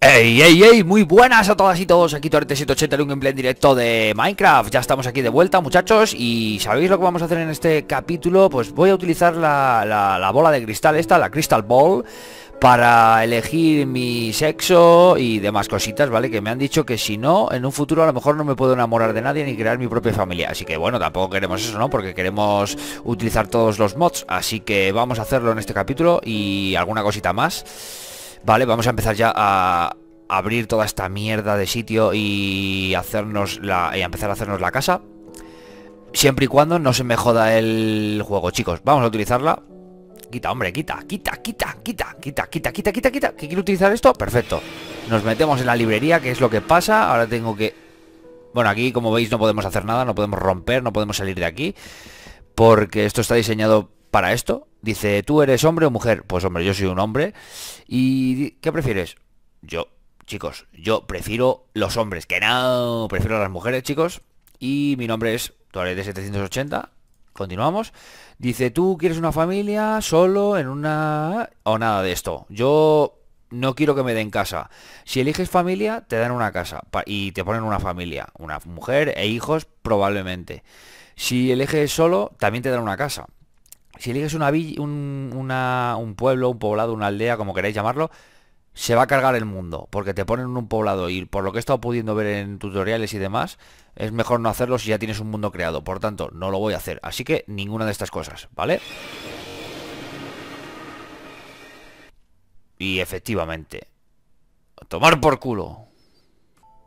¡Ey, ey, ey! Muy buenas a todas y todos, aquí Torete780 un gameplay directo de Minecraft Ya estamos aquí de vuelta muchachos y ¿sabéis lo que vamos a hacer en este capítulo? Pues voy a utilizar la, la bola de cristal esta, la Crystal Ball para elegir mi sexo y demás cositas, ¿vale? Que me han dicho que si no, en un futuro a lo mejor no me puedo enamorar de nadie ni crear mi propia familia. Así que bueno, tampoco queremos eso, ¿no? Porque queremos utilizar todos los mods. Así que vamos a hacerlo en este capítulo y alguna cosita más. Vale, vamos a empezar ya a abrir toda esta mierda de sitio y hacernos la y empezar a hacernos la casa. Siempre y cuando no se me joda el juego, chicos. Vamos a utilizarla. Quita, hombre, quita, quita, quita, quita, quita, quita, quita, quita, quita. ¿Que quiero utilizar esto? Perfecto. Nos metemos en la librería, que es lo que pasa. Ahora tengo que... Bueno, aquí, como veis, no podemos hacer nada, no podemos romper, no podemos salir de aquí. Porque esto está diseñado para esto. Dice, ¿tú eres hombre o mujer? Pues hombre, yo soy un hombre. ¿Y qué prefieres? Yo, chicos, yo prefiero los hombres, que no, prefiero a las mujeres, chicos. Y mi nombre es de 780 Continuamos. Dice, ¿tú quieres una familia solo en una... o nada de esto? Yo no quiero que me den casa. Si eliges familia, te dan una casa y te ponen una familia, una mujer e hijos probablemente. Si eliges solo, también te dan una casa si eliges una un, un pueblo, un poblado, una aldea, como queráis llamarlo, se va a cargar el mundo, porque te ponen un poblado y por lo que he estado pudiendo ver en tutoriales y demás, es mejor no hacerlo si ya tienes un mundo creado, por tanto, no lo voy a hacer, así que ninguna de estas cosas, ¿vale? Y efectivamente, tomar por culo.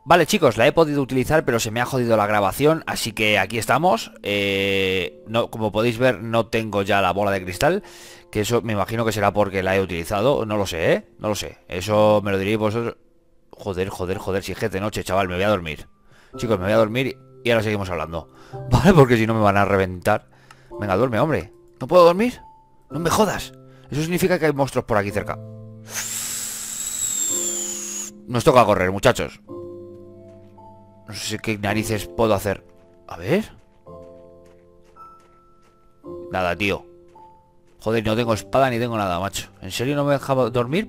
Vale chicos, la he podido utilizar pero se me ha jodido la grabación, así que aquí estamos. Eh, no, como podéis ver no tengo ya la bola de cristal, que eso me imagino que será porque la he utilizado, no lo sé, ¿eh? No lo sé, eso me lo diréis vosotros. Joder, joder, joder, si es de noche, chaval, me voy a dormir. Chicos, me voy a dormir y ahora seguimos hablando. Vale, porque si no me van a reventar. Venga, duerme, hombre. ¿No puedo dormir? No me jodas. Eso significa que hay monstruos por aquí cerca. Nos toca correr, muchachos. No sé qué narices puedo hacer. A ver. Nada, tío. Joder, no tengo espada ni tengo nada, macho. ¿En serio no me dejaba dormir?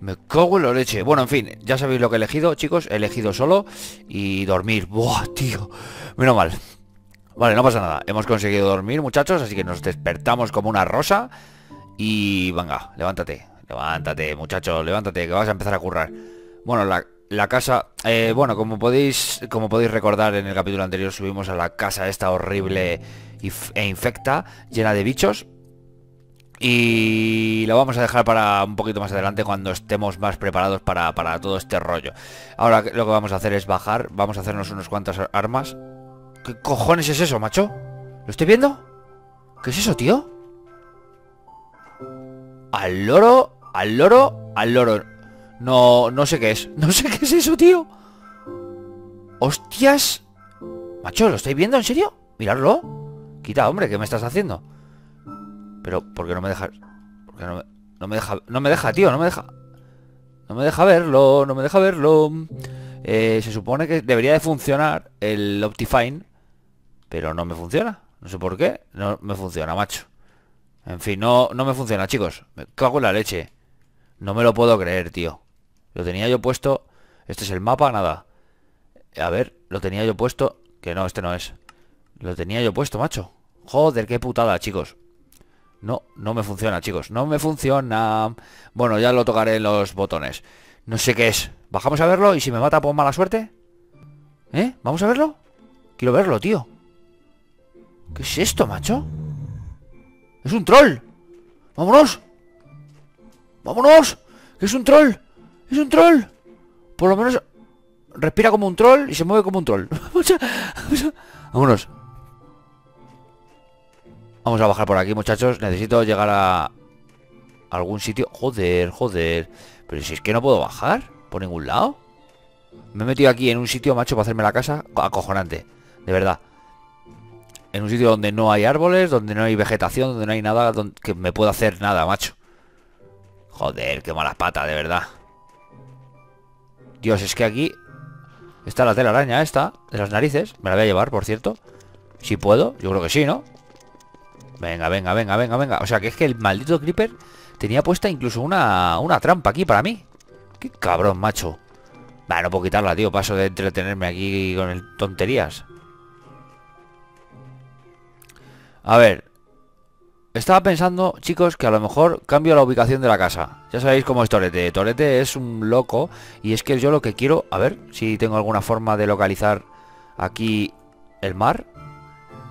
Me cago en la leche. Bueno, en fin, ya sabéis lo que he elegido, chicos. He elegido solo y dormir. Buah, tío. Menos mal. Vale, no pasa nada. Hemos conseguido dormir, muchachos, así que nos despertamos como una rosa. Y venga, levántate. Levántate, muchachos, levántate, que vas a empezar a currar. Bueno, la, la casa, eh, bueno, como podéis, como podéis recordar en el capítulo anterior subimos a la casa esta horrible e infecta, llena de bichos. Y lo vamos a dejar para un poquito más adelante cuando estemos más preparados para, para todo este rollo. Ahora lo que vamos a hacer es bajar, vamos a hacernos unos cuantas armas. ¿Qué cojones es eso, macho? ¿Lo estoy viendo? ¿Qué es eso, tío? Al loro, al loro, al loro no, no sé qué es. No sé qué es eso, tío. Hostias. Macho, ¿lo estáis viendo? ¿En serio? Miradlo. Quita, hombre, ¿qué me estás haciendo? Pero, ¿por qué no me dejas? ¿Por qué no me, no me deja? No me deja, tío, no me deja. No me deja verlo, no me deja verlo. Eh, se supone que debería de funcionar el Optifine, pero no me funciona. No sé por qué, no me funciona, macho. En fin, no, no me funciona, chicos. Me cago en la leche. No me lo puedo creer, tío. Lo tenía yo puesto... Este es el mapa, nada. A ver, lo tenía yo puesto... Que no, este no es. Lo tenía yo puesto, macho. Joder, qué putada, chicos. No, no me funciona, chicos. No me funciona. Bueno, ya lo tocaré en los botones. No sé qué es. Bajamos a verlo y si me mata pues mala suerte. ¿Eh? ¿Vamos a verlo? Quiero verlo, tío. ¿Qué es esto, macho? ¡Es un troll! ¡Vámonos! ¡Vámonos! ¡Que es un troll vámonos vámonos es un troll ¡Es un troll! Por lo menos respira como un troll y se mueve como un troll. Vámonos. Vamos a bajar por aquí, muchachos. Necesito llegar a algún sitio. Joder, joder. Pero si es que no puedo bajar por ningún lado. Me he metido aquí en un sitio, macho, para hacerme la casa. Acojonante. De verdad. En un sitio donde no hay árboles, donde no hay vegetación, donde no hay nada que me pueda hacer nada, macho. Joder, qué malas patas, de verdad. Dios, es que aquí está la araña esta De las narices Me la voy a llevar, por cierto Si puedo, yo creo que sí, ¿no? Venga, venga, venga, venga, venga O sea, que es que el maldito Creeper Tenía puesta incluso una, trampa aquí para mí Qué cabrón, macho Va, no puedo quitarla, tío Paso de entretenerme aquí con el tonterías A ver estaba pensando, chicos, que a lo mejor cambio la ubicación de la casa. Ya sabéis cómo es Torete. Torete es un loco y es que yo lo que quiero... A ver si tengo alguna forma de localizar aquí el mar.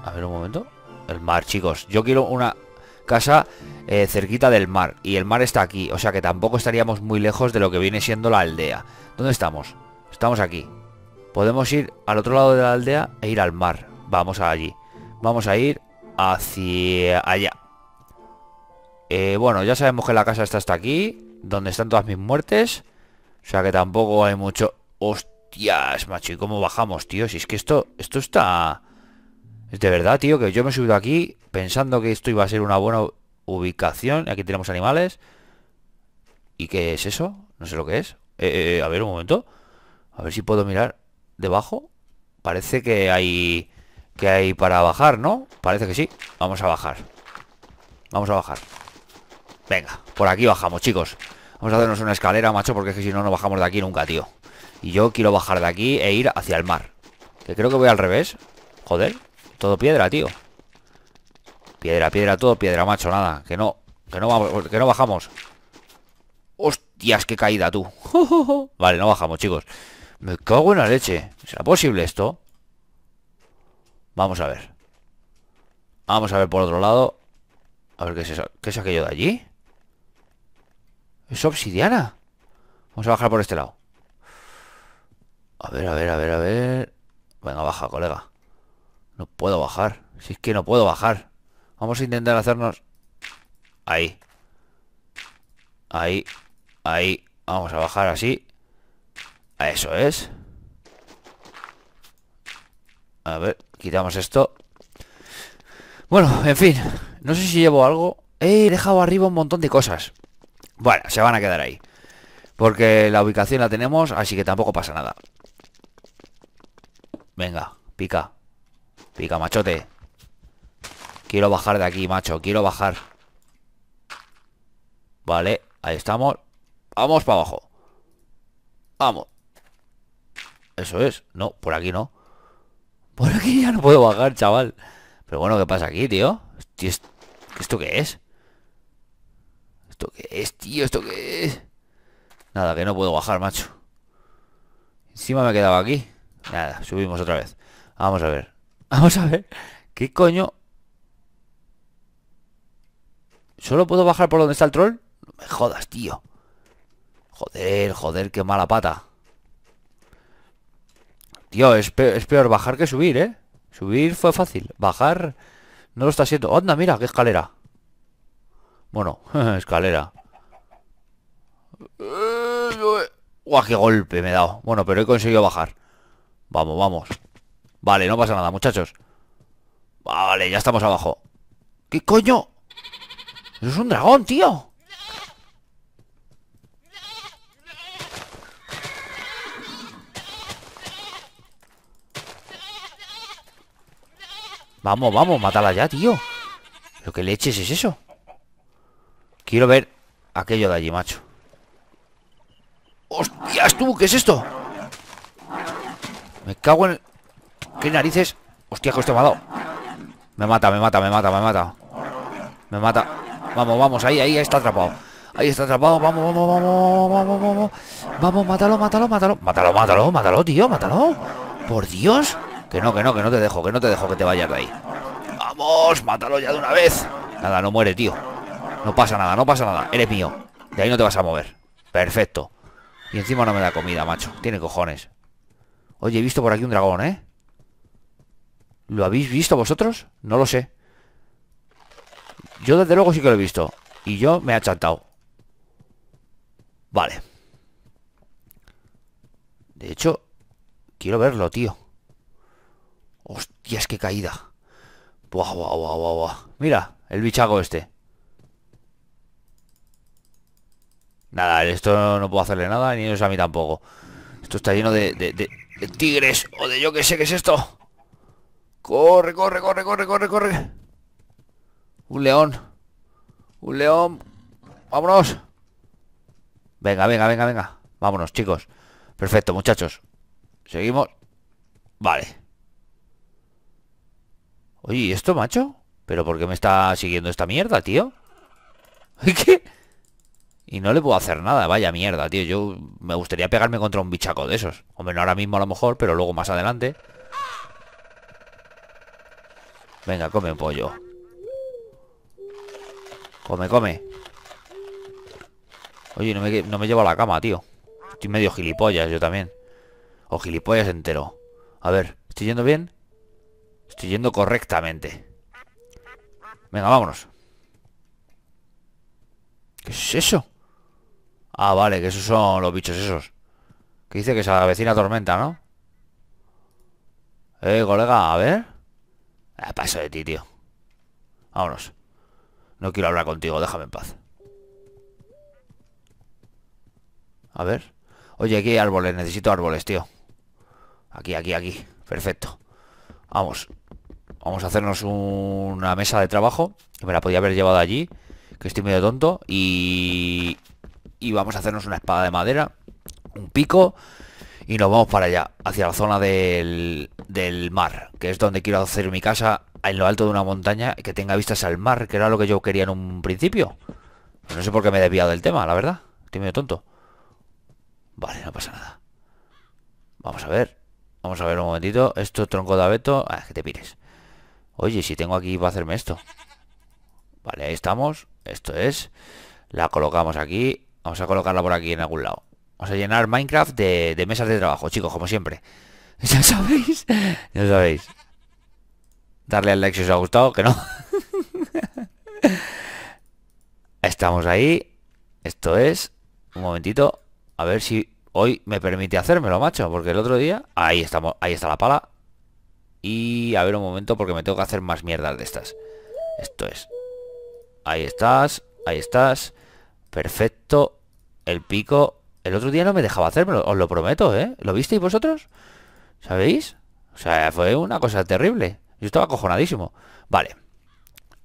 A ver un momento. El mar, chicos. Yo quiero una casa eh, cerquita del mar. Y el mar está aquí. O sea que tampoco estaríamos muy lejos de lo que viene siendo la aldea. ¿Dónde estamos? Estamos aquí. Podemos ir al otro lado de la aldea e ir al mar. Vamos allí. Vamos a ir hacia allá. Eh, bueno, ya sabemos que la casa está hasta aquí, donde están todas mis muertes. O sea que tampoco hay mucho... Hostias, macho, ¿y cómo bajamos, tío? Si es que esto, esto está... Es de verdad, tío, que yo me he subido aquí pensando que esto iba a ser una buena ubicación. Aquí tenemos animales. ¿Y qué es eso? No sé lo que es. Eh, eh, a ver, un momento. A ver si puedo mirar debajo. Parece que hay... Que hay para bajar, ¿no? Parece que sí. Vamos a bajar. Vamos a bajar. Venga, por aquí bajamos, chicos Vamos a hacernos una escalera, macho Porque es que si no, no bajamos de aquí nunca, tío Y yo quiero bajar de aquí e ir hacia el mar Que creo que voy al revés Joder, todo piedra, tío Piedra, piedra, todo piedra, macho Nada, que no, que no, vamos, que no bajamos Hostias, qué caída, tú Vale, no bajamos, chicos Me cago en la leche ¿Será posible esto? Vamos a ver Vamos a ver por otro lado a ver, ¿qué es, eso? ¿qué es aquello de allí? Es obsidiana. Vamos a bajar por este lado. A ver, a ver, a ver, a ver. Venga, baja, colega. No puedo bajar. Si es que no puedo bajar. Vamos a intentar hacernos... Ahí. Ahí. Ahí. Vamos a bajar así. A eso es. A ver, quitamos esto. Bueno, en fin. No sé si llevo algo. He dejado arriba un montón de cosas. Bueno, se van a quedar ahí. Porque la ubicación la tenemos, así que tampoco pasa nada. Venga, pica. Pica, machote. Quiero bajar de aquí, macho. Quiero bajar. Vale, ahí estamos. Vamos para abajo. Vamos. Eso es. No, por aquí no. Por aquí ya no puedo bajar, chaval. Pero bueno, ¿qué pasa aquí, tío? ¿Esto qué es? ¿Esto qué es, tío? ¿Esto qué es? Nada, que no puedo bajar, macho Encima me quedaba aquí Nada, subimos otra vez Vamos a ver Vamos a ver ¿Qué coño? ¿Solo puedo bajar por donde está el troll? No me jodas, tío Joder, joder, qué mala pata Tío, es peor, es peor bajar que subir, ¿eh? Subir fue fácil Bajar no lo está haciendo. ¡Onda, mira! ¡Qué escalera! Bueno, escalera. Guau, qué golpe me he dado. Bueno, pero he conseguido bajar. Vamos, vamos. Vale, no pasa nada, muchachos. Ah, vale, ya estamos abajo. ¿Qué coño? Eso es un dragón, tío. Vamos, vamos, matala ya, tío. ¿Lo que le eches es eso? Quiero ver aquello de allí, macho. ¡Hostias, tú! ¿Qué es esto? Me cago en... ¿Qué narices? ¡Hostia, que esto me Me mata, me mata, me mata, me mata. Me mata. Vamos, vamos, ahí, ahí está atrapado. Ahí está atrapado, vamos, vamos, vamos, vamos, vamos. Vamos, mátalo, mátalo, mátalo. Mátalo, mátalo, mátalo, tío, mátalo. Por Dios. Que no, que no, que no te dejo, que no te dejo que te vayas de ahí. Vamos, mátalo ya de una vez. Nada, no muere, tío. No pasa nada, no pasa nada. Eres mío. De ahí no te vas a mover. Perfecto. Y encima no me da comida, macho. Tiene cojones. Oye, he visto por aquí un dragón, ¿eh? ¿Lo habéis visto vosotros? No lo sé. Yo desde luego sí que lo he visto. Y yo me he achantado. Vale. De hecho, quiero verlo, tío. Hostias, qué caída. Buah, buah, buah, buah, buah. Mira, el bichago este. Nada, esto no puedo hacerle nada, ni ellos a mí tampoco. Esto está lleno de, tigres o de yo que sé qué es esto. Corre, corre, corre, corre, corre, corre. Un león. Un león. Vámonos. Venga, venga, venga, venga. Vámonos, chicos. Perfecto, muchachos. Seguimos. Vale. Oye, ¿y esto, macho? ¿Pero por qué me está siguiendo esta mierda, tío? ¿Qué? Y no le puedo hacer nada, vaya mierda, tío. Yo me gustaría pegarme contra un bichaco de esos. Hombre, no ahora mismo a lo mejor, pero luego más adelante. Venga, come pollo. Come, come. Oye, no me, no me llevo a la cama, tío. Estoy medio gilipollas yo también. O gilipollas entero. A ver, ¿estoy yendo bien? Estoy yendo correctamente. Venga, vámonos. ¿Qué es eso? Ah, vale, que esos son los bichos esos. Que dice que la vecina tormenta, ¿no? Eh, colega, a ver. Ah, paso de ti, tío. Vámonos. No quiero hablar contigo, déjame en paz. A ver. Oye, aquí hay árboles, necesito árboles, tío. Aquí, aquí, aquí. Perfecto. Vamos. Vamos a hacernos una mesa de trabajo. Que me la podía haber llevado allí. Que estoy medio tonto. Y y vamos a hacernos una espada de madera, un pico y nos vamos para allá, hacia la zona del, mar, que es donde quiero hacer mi casa en lo alto de una montaña que tenga vistas al mar, que era lo que yo quería en un principio. no sé por qué me he desviado del tema, la verdad. Estoy medio tonto. Vale, no pasa nada. Vamos a ver. Vamos a ver un momentito. Esto tronco de abeto. ver, ah, que te pires. Oye, si tengo aquí para hacerme esto. Vale, ahí estamos. Esto es. La colocamos aquí. Vamos a colocarla por aquí en algún lado. Vamos a llenar Minecraft de, mesas de trabajo, chicos, como siempre. Ya sabéis, ya sabéis. Darle al like si os ha gustado, que no. Estamos ahí. Esto es. Un momentito. A ver si hoy me permite hacérmelo, macho. Porque el otro día. Ahí estamos. Ahí está la pala. Y a ver un momento porque me tengo que hacer más mierdas de estas. Esto es. Ahí estás. Ahí estás. Perfecto. El pico. El otro día no me dejaba hacérmelo, os lo prometo, ¿eh? ¿Lo visteis vosotros? ¿Sabéis? O sea, fue una cosa terrible. Yo estaba acojonadísimo. Vale.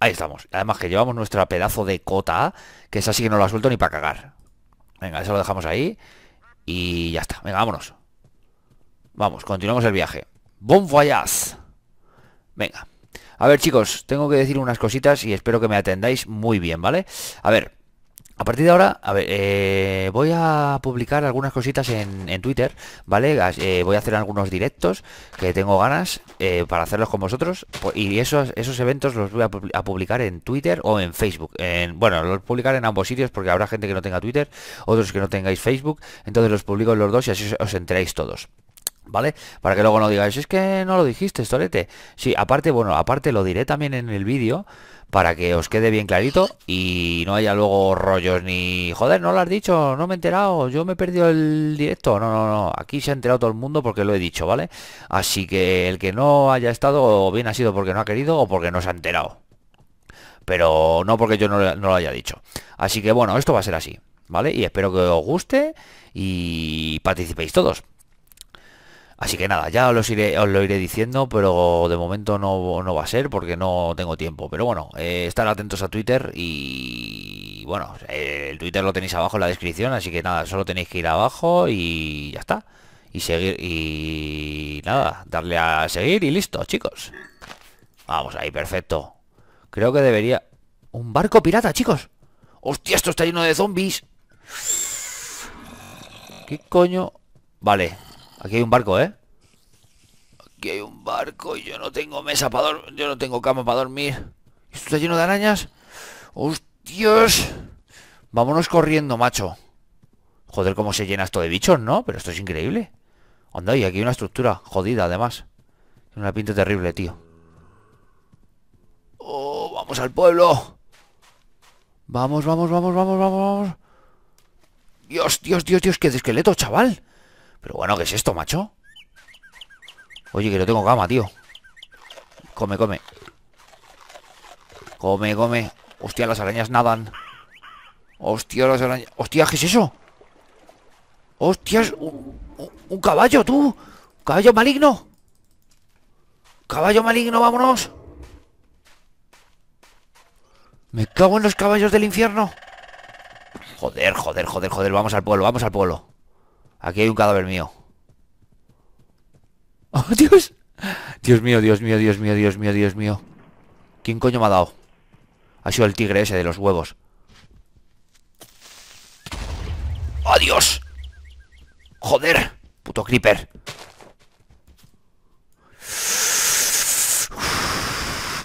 Ahí estamos. Además que llevamos nuestro pedazo de cota, que es así que no la suelto ni para cagar. Venga, eso lo dejamos ahí. Y ya está. Venga, vámonos. Vamos, continuamos el viaje. Bon voyage. Venga. A ver, chicos, tengo que decir unas cositas y espero que me atendáis muy bien, ¿vale? A ver, a partir de ahora, a ver, eh, voy a publicar algunas cositas en, Twitter, ¿vale? Eh, voy a hacer algunos directos que tengo ganas eh, para hacerlos con vosotros pues, y esos, eventos los voy a, publicar en Twitter o en Facebook. En, bueno, los publicaré en ambos sitios porque habrá gente que no tenga Twitter, otros que no tengáis Facebook, entonces los publico en los dos y así os, enteráis todos. ¿Vale? Para que luego no digáis, es que no lo dijiste, Tolete. Sí, aparte, bueno, aparte lo diré también en el vídeo para que os quede bien clarito y no haya luego rollos ni joder, no lo has dicho, no me he enterado, yo me he perdido el directo. No, no, no, aquí se ha enterado todo el mundo porque lo he dicho, ¿vale? Así que el que no haya estado bien ha sido porque no ha querido o porque no se ha enterado. Pero no porque yo no, no lo haya dicho. Así que bueno, esto va a ser así, ¿vale? Y espero que os guste y participéis todos. Así que nada, ya os, lo iré diciendo, pero de momento no, va a ser porque no tengo tiempo. Pero bueno, eh, estar atentos a Twitter y bueno, el Twitter lo tenéis abajo en la descripción, así que nada, solo tenéis que ir abajo y ya está. Y seguir y nada, darle a seguir y listo, chicos. Vamos ahí, perfecto. Creo que debería... Un barco pirata, chicos. Hostia, esto está lleno de zombies. ¿Qué coño? Vale, Aquí hay un barco, ¿eh? Aquí hay un barco y yo no tengo mesa para dormir. Yo no tengo cama para dormir. ¿Esto está lleno de arañas? ¡Hostias! Vámonos corriendo, macho. Joder, cómo se llena esto de bichos, ¿no? Pero esto es increíble. Onda, y aquí hay una estructura jodida, además. Tiene una pinta terrible, tío. ¡Oh, vamos al pueblo! Vamos, vamos, vamos, vamos, vamos, vamos. Dios, Dios, Dios, Dios, qué esqueleto, chaval. Pero bueno, ¿qué es esto, macho? Oye, que no tengo cama, tío Come, come Come, come Hostia, las arañas nadan Hostia, las arañas Hostia, ¿qué es eso? Hostia, un, un caballo, tú Caballo maligno Caballo maligno, vámonos Me cago en los caballos del infierno Joder, joder, joder, joder Vamos al pueblo, vamos al pueblo Aquí hay un cadáver mío. ¡Oh, Dios! Dios mío, Dios mío, Dios mío, Dios mío, Dios mío. ¿Quién coño me ha dado? Ha sido el tigre ese de los huevos. ¡Adiós! ¡Joder! Puto creeper.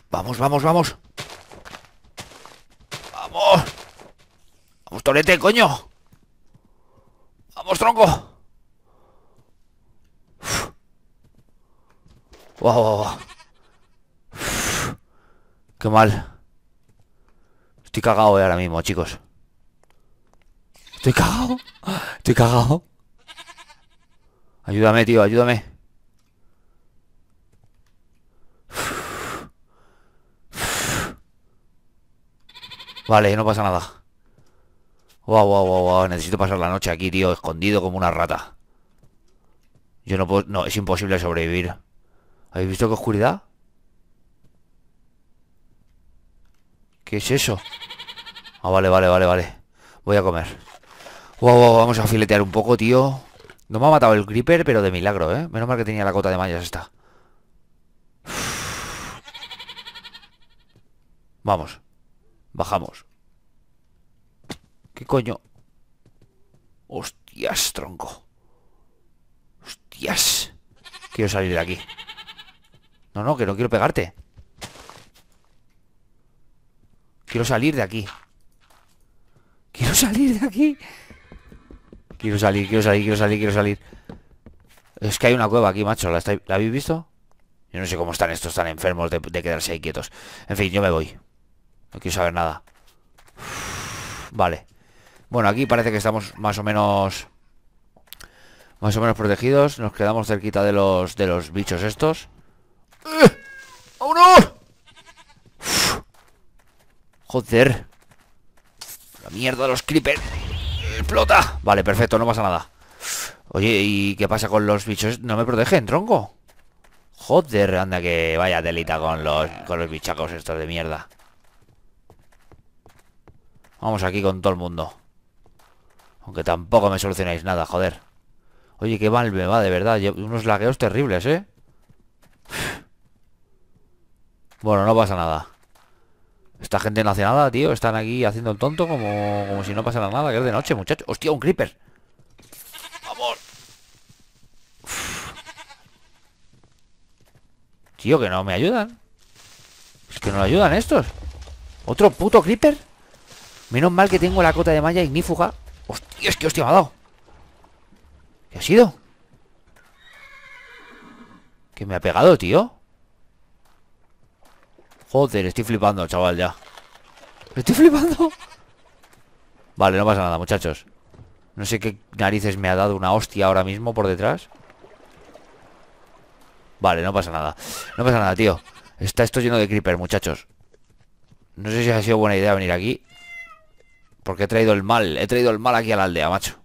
Vamos, vamos, vamos. ¡Vamos! ¡Vamos, torete, coño! ¡Vamos, tronco! Wow, wow, wow. Qué mal. Estoy cagado eh, ahora mismo, chicos. Estoy cagado. Estoy cagado. Ayúdame, tío, ayúdame. Vale, no pasa nada. Wow, wow, wow, wow, Necesito pasar la noche aquí, tío, escondido como una rata. Yo no puedo... No, es imposible sobrevivir. ¿Habéis visto qué oscuridad? ¿Qué es eso? Ah, vale, vale, vale, vale. Voy a comer. wow, wow, vamos a filetear un poco, tío. No me ha matado el creeper, pero de milagro, ¿eh? Menos mal que tenía la cota de mallas esta. Vamos. Bajamos. ¿Qué coño? Hostias, tronco. Hostias. Quiero salir de aquí. No, no, que no quiero pegarte. Quiero salir de aquí. Quiero salir de aquí. Quiero salir, quiero salir, quiero salir, quiero salir. Es que hay una cueva aquí, macho. ¿La, habéis visto? Yo no sé cómo están estos tan enfermos de, de, quedarse ahí quietos. En fin, yo me voy. No quiero saber nada. Vale. Bueno, aquí parece que estamos más o menos Más o menos protegidos Nos quedamos cerquita de los, de los bichos estos ¡Eh! Joder La mierda de los creepers Explota Vale, perfecto, no pasa nada Oye, ¿y qué pasa con los bichos? ¿No me protegen, tronco? Joder, anda que vaya delita con los, con los bichacos estos de mierda Vamos aquí con todo el mundo aunque tampoco me solucionáis nada, joder. Oye, qué mal me va, de verdad. Unos lagueos terribles, ¿eh? Bueno, no pasa nada. Esta gente no hace nada, tío. Están aquí haciendo el tonto como, como si no pasara nada. Que es de noche, muchachos. ¡Hostia, un creeper! ¡Vamos! Tío, que no me ayudan. Es que no ayudan estos. ¿Otro puto creeper? Menos mal que tengo la cota de malla ignífuga Hostia, es que hostia me ha dado. ¿Qué ha sido? ¿Qué me ha pegado, tío? Joder, estoy flipando, chaval, ya. Estoy flipando. Vale, no pasa nada, muchachos. No sé qué narices me ha dado una hostia ahora mismo por detrás. Vale, no pasa nada. No pasa nada, tío. Está esto lleno de creeper, muchachos. No sé si ha sido buena idea venir aquí. Porque he traído el mal, he traído el mal aquí a la aldea, macho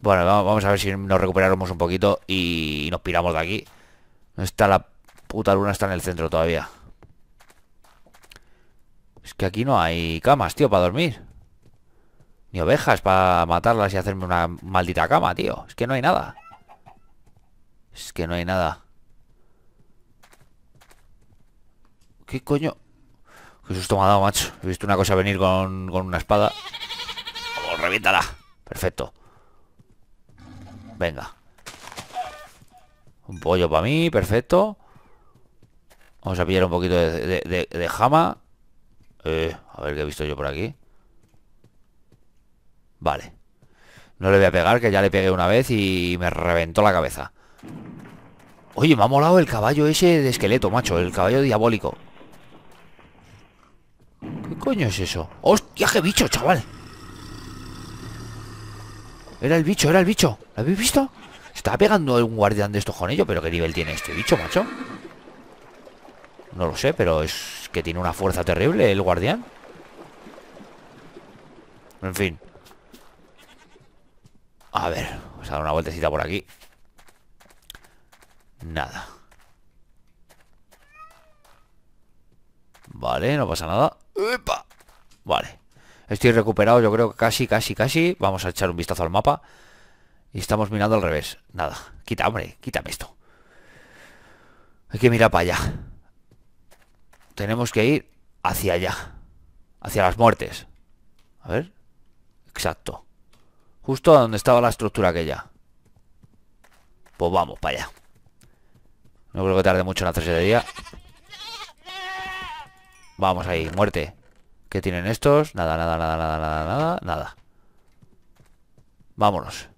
Bueno, vamos a ver si nos recuperamos un poquito Y nos piramos de aquí está la puta luna, está en el centro todavía Es que aquí no hay camas, tío, para dormir Ni ovejas para matarlas y hacerme una maldita cama, tío Es que no hay nada Es que no hay nada ¿Qué coño? Qué susto me ha dado, macho. He visto una cosa venir con, una espada. Vamos, reviéntala. Perfecto. Venga. Un pollo para mí, perfecto. Vamos a pillar un poquito de, de, jama. Eh, a ver qué he visto yo por aquí. Vale. No le voy a pegar, que ya le pegué una vez y me reventó la cabeza. Oye, me ha molado el caballo ese de esqueleto, macho. El caballo diabólico. ¿Qué coño es eso? ¡Hostia, qué bicho, chaval! Era el bicho, era el bicho ¿Lo habéis visto? Estaba pegando un guardián de estos con ello Pero qué nivel tiene este bicho, macho No lo sé, pero es que tiene una fuerza terrible el guardián En fin A ver, vamos a dar una vueltecita por aquí Nada Vale, no pasa nada Vale. Estoy recuperado, yo creo que casi, casi, casi. Vamos a echar un vistazo al mapa. Y estamos mirando al revés. Nada. Quita, hombre. Quítame esto. Hay que mirar para allá. Tenemos que ir hacia allá. Hacia las muertes. A ver. Exacto. Justo donde estaba la estructura aquella. Pues vamos, para allá. No creo que tarde mucho en la de día. Vamos ahí, muerte ¿Qué tienen estos? Nada, nada, nada, nada, nada, nada, nada Vámonos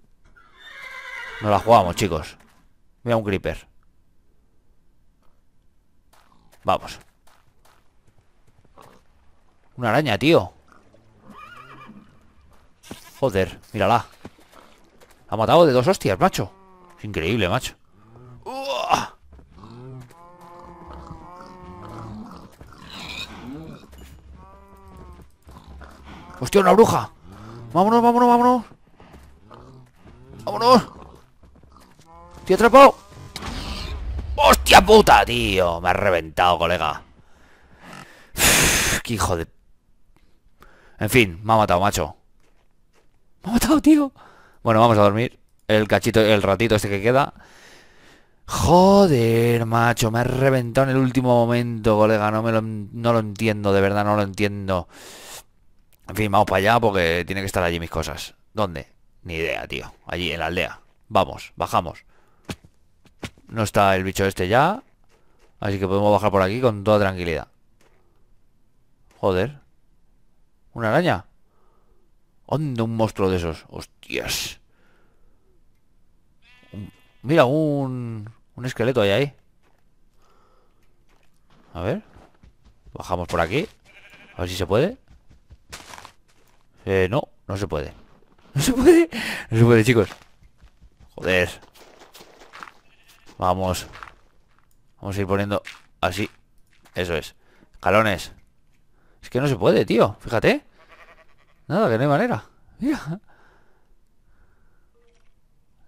Nos la jugamos, chicos vea un creeper Vamos Una araña, tío Joder, mírala Ha matado de dos hostias, macho Increíble, macho ¡Hostia, una bruja! ¡Vámonos, vámonos, vámonos! ¡Vámonos! ¡Estoy atrapado! ¡Hostia puta, tío! Me ha reventado, colega. ¡Qué hijo de...! En fin, me ha matado, macho. Me ha matado, tío. Bueno, vamos a dormir. El cachito, el ratito este que queda. Joder, macho, me ha reventado en el último momento, colega. No, me no lo entiendo, de verdad, no lo entiendo. En fin, vamos para allá porque tiene que estar allí mis cosas. ¿Dónde? Ni idea, tío. Allí, en la aldea. Vamos, bajamos. No está el bicho este ya. Así que podemos bajar por aquí con toda tranquilidad. Joder. ¿Una araña? ¿Dónde un monstruo de esos? ¡Hostias! mira, un... Un esqueleto ahí, ahí. A ver. Bajamos por aquí. A ver si se puede. Eh, no, no se puede No se puede No se puede, chicos Joder Vamos Vamos a ir poniendo así Eso es Calones Es que no se puede, tío Fíjate Nada, que no hay manera Mira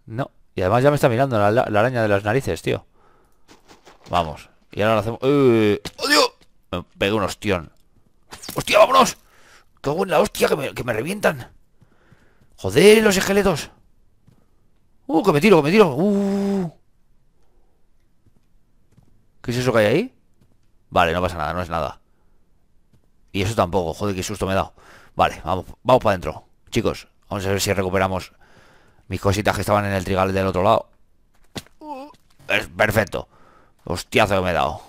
No Y además ya me está mirando la, araña de las narices, tío Vamos Y ahora lo hacemos ¡Uy! ¡Eh! ¡Oh, Me pegué un ostión ¡Hostia, vámonos! Cago en la hostia que me, que me revientan. Joder, los esqueletos. Uh, que me tiro, que me tiro. Uh. ¿Qué es eso que hay ahí? Vale, no pasa nada, no es nada. Y eso tampoco, joder, qué susto me he dado. Vale, vamos, vamos para adentro. Chicos, vamos a ver si recuperamos mis cositas que estaban en el trigal del otro lado. es perfecto. Hostiazo que me he dado.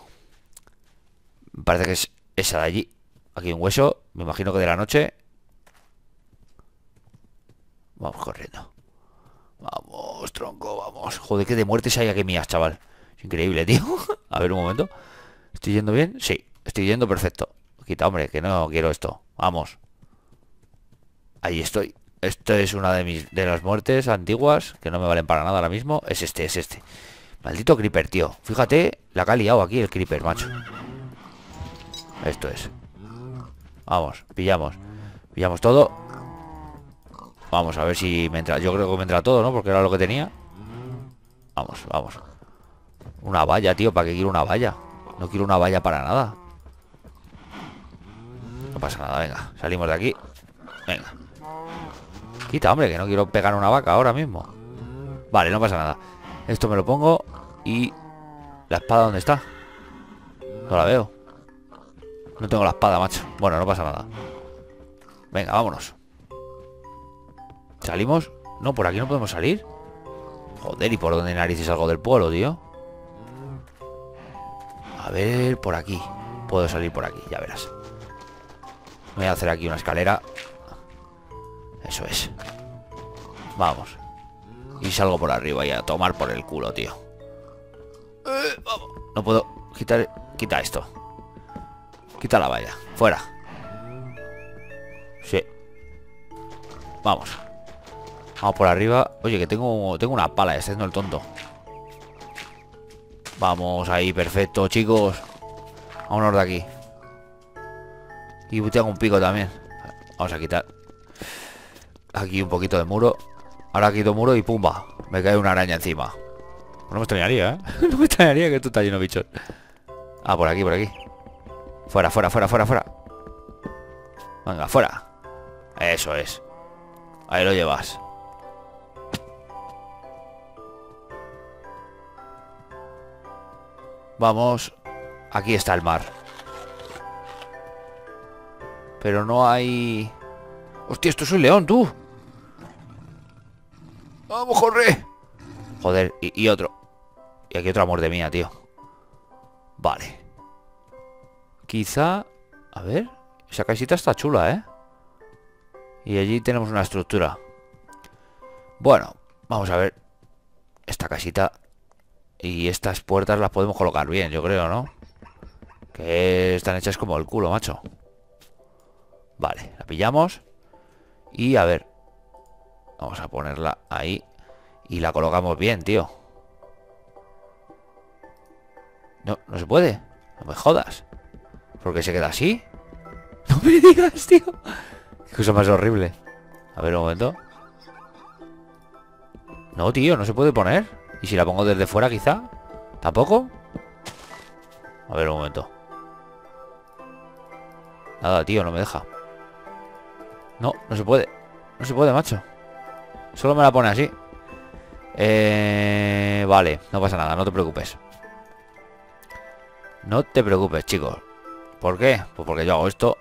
Parece que es esa de allí. Aquí un hueso. Me imagino que de la noche Vamos corriendo Vamos, tronco, vamos Joder, que de muertes hay aquí mías, chaval increíble, tío A ver un momento ¿Estoy yendo bien? Sí, estoy yendo perfecto Quita, hombre, que no quiero esto Vamos Ahí estoy Esto es una de mis de las muertes antiguas Que no me valen para nada ahora mismo Es este, es este Maldito creeper, tío Fíjate la que ha liado aquí el creeper, macho Esto es Vamos, pillamos. Pillamos todo. Vamos a ver si me entra. Yo creo que me entra todo, ¿no? Porque era lo que tenía. Vamos, vamos. Una valla, tío. ¿Para qué quiero una valla? No quiero una valla para nada. No pasa nada, venga. Salimos de aquí. Venga. Quita, hombre, que no quiero pegar una vaca ahora mismo. Vale, no pasa nada. Esto me lo pongo y... ¿La espada dónde está? No la veo. No tengo la espada, macho Bueno, no pasa nada Venga, vámonos ¿Salimos? No, por aquí no podemos salir Joder, ¿y por dónde narices algo del pueblo, tío? A ver, por aquí Puedo salir por aquí, ya verás Voy a hacer aquí una escalera Eso es Vamos Y salgo por arriba y a tomar por el culo, tío eh, No puedo quitar... Quita esto Quita la valla. Fuera. Sí. Vamos. Vamos por arriba. Oye, que tengo, tengo una pala. Este no el tonto. Vamos ahí, perfecto, chicos. a Vámonos de aquí. Y tengo un pico también. Vamos a quitar. Aquí un poquito de muro. Ahora quito muro y pumba. Me cae una araña encima. No me extrañaría, ¿eh? no me extrañaría que esto está lleno bichos. Ah, por aquí, por aquí. Fuera, fuera, fuera, fuera, fuera. Venga, fuera. Eso es. Ahí lo llevas. Vamos. Aquí está el mar. Pero no hay... Hostia, esto es un león, tú. Vamos, corre. Joder, y, y otro. Y aquí otro amor de mía, tío. Vale. Quizá... A ver... Esa casita está chula, ¿eh? Y allí tenemos una estructura. Bueno, vamos a ver. Esta casita y estas puertas las podemos colocar bien, yo creo, ¿no? Que están hechas como el culo, macho. Vale, la pillamos. Y a ver. Vamos a ponerla ahí. Y la colocamos bien, tío. No, no se puede. No me jodas. ¿Por qué se queda así? No me digas, tío. Qué cosa más horrible. A ver, un momento. No, tío, no se puede poner. ¿Y si la pongo desde fuera, quizá? ¿Tampoco? A ver, un momento. Nada, tío, no me deja. No, no se puede. No se puede, macho. Solo me la pone así. Eh, vale, no pasa nada, no te preocupes. No te preocupes, chicos. ¿Por qué? Pues porque yo hago esto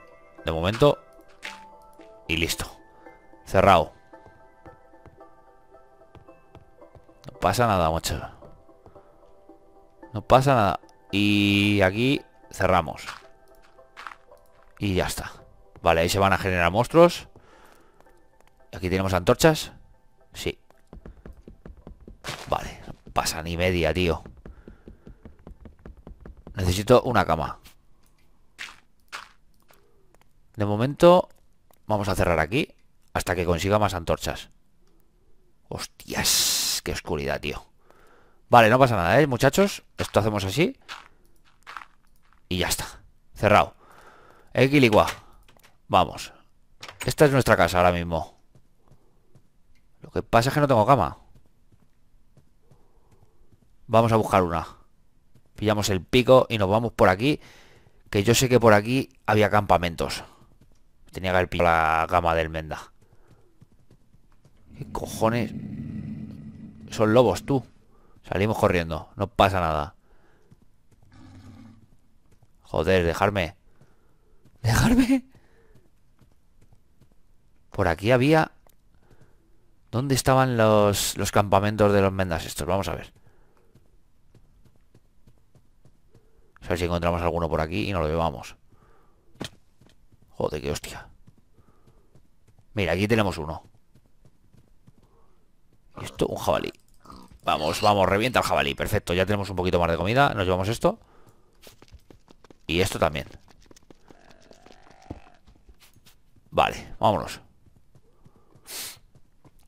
de momento y listo. Cerrado. No pasa nada, macho No pasa nada. Y aquí cerramos. Y ya está. Vale, ahí se van a generar monstruos. Aquí tenemos antorchas. Sí. Vale, pasa ni media, tío. Necesito una cama. De momento vamos a cerrar aquí hasta que consiga más antorchas. Hostias, qué oscuridad, tío. Vale, no pasa nada, ¿eh, muchachos? Esto hacemos así. Y ya está. Cerrado. Equiligua. Vamos. Esta es nuestra casa ahora mismo. Lo que pasa es que no tengo cama. Vamos a buscar una. Pillamos el pico y nos vamos por aquí. Que yo sé que por aquí había campamentos. Tenía que haber pillado la gama del Menda. ¿Qué cojones? Son lobos, tú. Salimos corriendo. No pasa nada. Joder, dejarme. ¿Dejarme? Por aquí había... ¿Dónde estaban los, los campamentos de los Mendas estos? Vamos a ver. A ver si encontramos alguno por aquí y nos lo llevamos. Joder, qué hostia. Mira, aquí tenemos uno. Esto, un jabalí. Vamos, vamos, revienta el jabalí. Perfecto, ya tenemos un poquito más de comida. Nos llevamos esto. Y esto también. Vale, vámonos.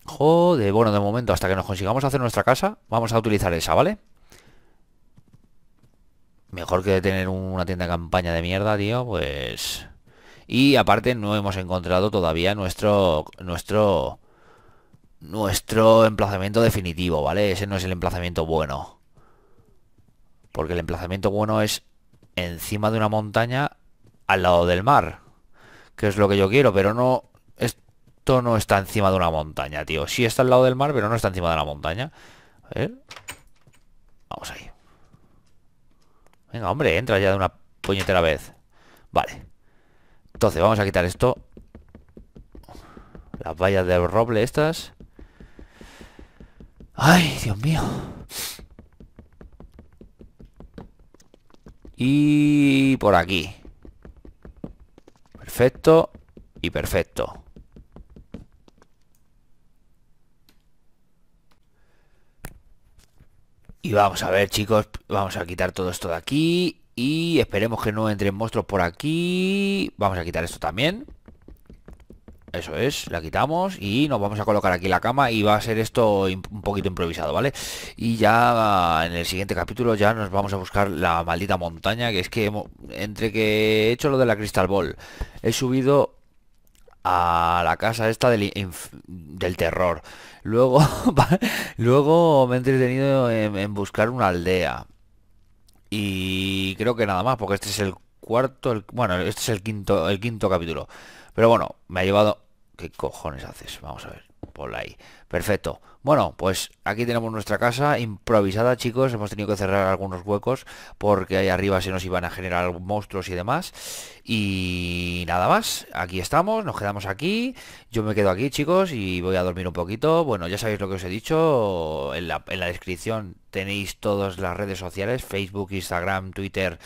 Joder, bueno, de momento, hasta que nos consigamos hacer nuestra casa, vamos a utilizar esa, ¿vale? Mejor que tener una tienda de campaña de mierda, tío, pues... Y aparte no hemos encontrado todavía nuestro, nuestro, nuestro emplazamiento definitivo, ¿vale? Ese no es el emplazamiento bueno. Porque el emplazamiento bueno es encima de una montaña al lado del mar. Que es lo que yo quiero, pero no... Esto no está encima de una montaña, tío. Sí está al lado del mar, pero no está encima de la montaña. A ver. Vamos ahí. Venga, hombre, entra ya de una puñetera vez. Vale. Entonces, vamos a quitar esto. Las vallas de roble estas. Ay, Dios mío. Y por aquí. Perfecto y perfecto. Y vamos a ver, chicos, vamos a quitar todo esto de aquí. Y esperemos que no entren monstruos por aquí. Vamos a quitar esto también. Eso es, la quitamos y nos vamos a colocar aquí la cama y va a ser esto un poquito improvisado, ¿vale? Y ya ah, en el siguiente capítulo ya nos vamos a buscar la maldita montaña, que es que entre que he hecho lo de la Crystal Ball, he subido a la casa esta del, terror. Luego, luego me he entretenido en buscar una aldea. Y creo que nada más, porque este es el cuarto, el, bueno, este es el quinto, el quinto capítulo. Pero bueno, me ha llevado... ¿Qué cojones haces? Vamos a ver. Por ahí. Perfecto. Bueno, pues aquí tenemos nuestra casa improvisada, chicos. Hemos tenido que cerrar algunos huecos porque ahí arriba se nos iban a generar monstruos y demás. Y nada más. Aquí estamos, nos quedamos aquí. Yo me quedo aquí, chicos, y voy a dormir un poquito. Bueno, ya sabéis lo que os he dicho. En la, en la descripción tenéis todas las redes sociales. Facebook, Instagram, Twitter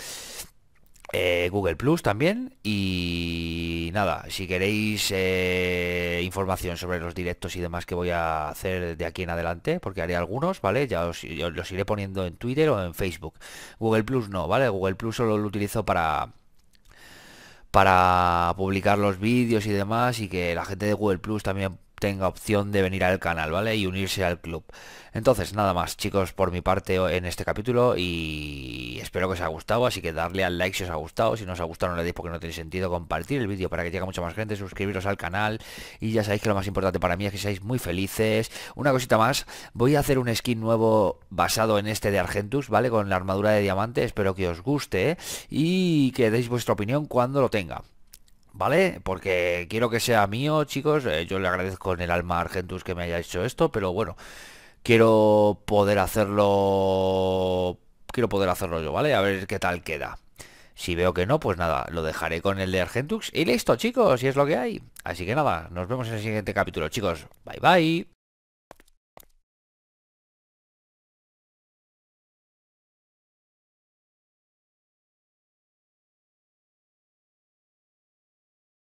eh, Google Plus también. Y nada, si queréis eh, información sobre los directos y demás que voy a hacer de aquí en adelante, porque haré algunos, ¿vale? Ya os, los iré poniendo en Twitter o en Facebook. Google Plus no, ¿vale? Google Plus solo lo utilizo para para publicar los vídeos y demás y que la gente de Google Plus también tenga opción de venir al canal, ¿vale? Y unirse al club. Entonces, nada más, chicos, por mi parte en este capítulo y espero que os haya gustado, así que darle al like si os ha gustado, si no os ha gustado no le deis porque no tiene sentido compartir el vídeo para que llegue mucha más gente, suscribiros al canal y ya sabéis que lo más importante para mí es que seáis muy felices. Una cosita más, voy a hacer un skin nuevo basado en este de Argentus, ¿vale? Con la armadura de diamante, espero que os guste y que deis vuestra opinión cuando lo tenga. ¿vale? Porque quiero que sea mío, chicos. Eh, yo le agradezco en el alma a Argentus que me haya hecho esto, pero bueno, quiero poder hacerlo... Quiero poder hacerlo yo, ¿vale? A ver qué tal queda. Si veo que no, pues nada, lo dejaré con el de Argentux y listo, chicos, y es lo que hay. Así que nada, nos vemos en el siguiente capítulo, chicos. Bye, bye.